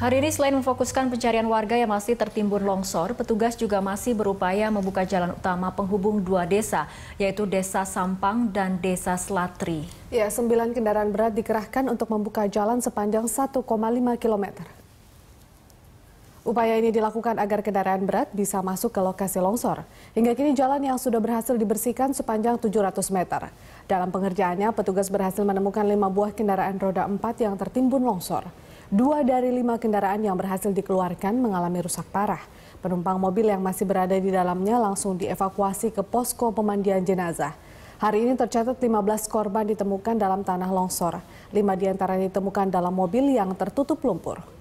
Hari ini selain memfokuskan pencarian warga yang masih tertimbun longsor, petugas juga masih berupaya membuka jalan utama penghubung dua desa, yaitu Desa Sampang dan Desa Selatri. Ya, sembilan kendaraan berat dikerahkan untuk membuka jalan sepanjang 1,5 km. Upaya ini dilakukan agar kendaraan berat bisa masuk ke lokasi longsor. Hingga kini jalan yang sudah berhasil dibersihkan sepanjang 700 meter. Dalam pengerjaannya, petugas berhasil menemukan lima buah kendaraan roda empat yang tertimbun longsor. Dua dari lima kendaraan yang berhasil dikeluarkan mengalami rusak parah. Penumpang mobil yang masih berada di dalamnya langsung dievakuasi ke posko pemandian jenazah. Hari ini tercatat 15 korban ditemukan dalam tanah longsor. Lima di antaranya ditemukan dalam mobil yang tertutup lumpur.